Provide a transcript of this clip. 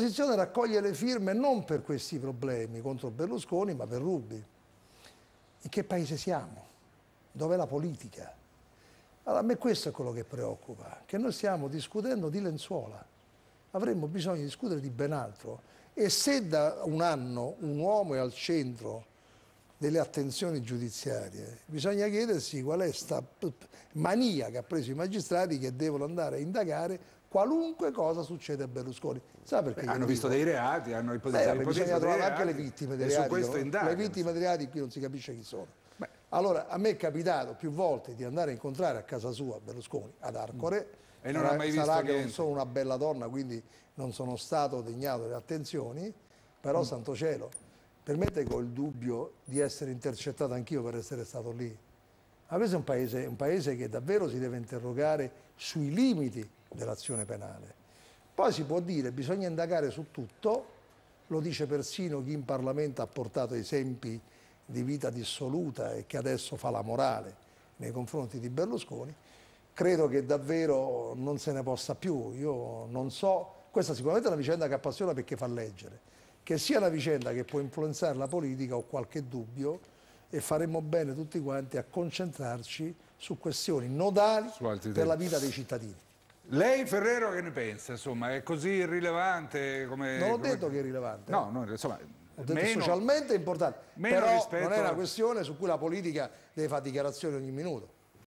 L'opposizione raccoglie le firme non per questi problemi contro Berlusconi, ma per Rubi. In che paese siamo? Dov'è la politica? Allora, a me questo è quello che preoccupa, che noi stiamo discutendo di lenzuola. Avremmo bisogno di discutere di ben altro. E se da un anno un uomo è al centro delle attenzioni giudiziarie. Bisogna chiedersi qual è questa mania che ha preso i magistrati che devono andare a indagare qualunque cosa succede a Berlusconi. Sa perché Beh, hanno visto dei reati, hanno ipotizzato Beh, bisogna trovare anche le vittime dei reati. Le vittime dei reati qui non si capisce chi sono. Beh. Allora, a me è capitato più volte di andare a incontrare a casa sua Berlusconi ad mm. Arcore. E non ha eh, mai visto Sarà che niente. non sono una bella donna, quindi non sono stato degnato delle attenzioni, però mm. santo cielo, per me che ho il dubbio di essere intercettato anch'io per essere stato lì. Ma questo è un paese, un paese che davvero si deve interrogare sui limiti dell'azione penale. Poi si può dire, bisogna indagare su tutto, lo dice persino chi in Parlamento ha portato esempi di vita dissoluta e che adesso fa la morale nei confronti di Berlusconi, credo che davvero non se ne possa più. Io non so, questa sicuramente è una vicenda che appassiona perché fa leggere, che sia una vicenda che può influenzare la politica ho qualche dubbio e faremmo bene tutti quanti a concentrarci su questioni nodali su per tempi. la vita dei cittadini. Lei Ferrero che ne pensa? Insomma, è così irrilevante come... Non ho detto che è irrilevante. No, no insomma... Ho detto meno, socialmente è importante, però non è una questione su cui la politica deve fare dichiarazioni ogni minuto.